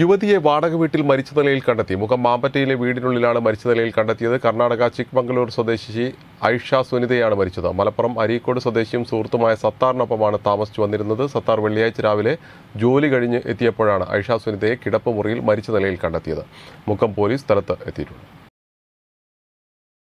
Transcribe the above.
യുവതിയെ വാടക വീട്ടിൽ മരിച്ച നിലയിൽ കണ്ടെത്തി മുഖം മാമ്പറ്റയിലെ വീടിനുള്ളിലാണ് മരിച്ച നിലയിൽ കണ്ടെത്തിയത് കർണാടക ചിക്മംഗളൂർ സ്വദേശി ഐഷ സുനിതയാണ് മരിച്ചത് മലപ്പുറം അരീക്കോട് സ്വദേശിയും സുഹൃത്തുമായ സത്താറിനൊപ്പമാണ് താമസിച്ചു വന്നിരുന്നത് സത്താർ വെള്ളിയാഴ്ച രാവിലെ ജോലി കഴിഞ്ഞ് എത്തിയപ്പോഴാണ് ഐഷ സുനിതയെ കിടപ്പ് മുറിയിൽ മരിച്ച നിലയിൽ കണ്ടെത്തിയത് മുഖം പോലീസ് സ്ഥലത്ത് എത്തിയിട്ടുണ്ട്